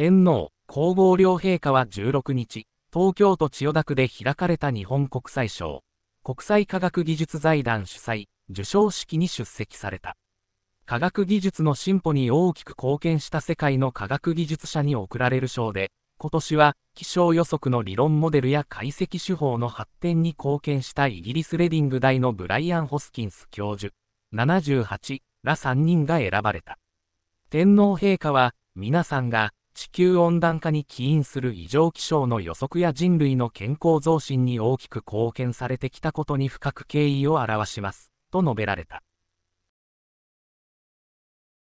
天皇、皇后両陛下は16日、東京都千代田区で開かれた日本国際賞、国際科学技術財団主催、授賞式に出席された。科学技術の進歩に大きく貢献した世界の科学技術者に贈られる賞で、今年は気象予測の理論モデルや解析手法の発展に貢献したイギリスレディング大のブライアン・ホスキンス教授、78ら3人が選ばれた。天皇陛下は、皆さんが地球温暖化に起因する異常気象の予測や人類の健康増進に大きく貢献されてきたことに深く敬意を表します、と述べられた。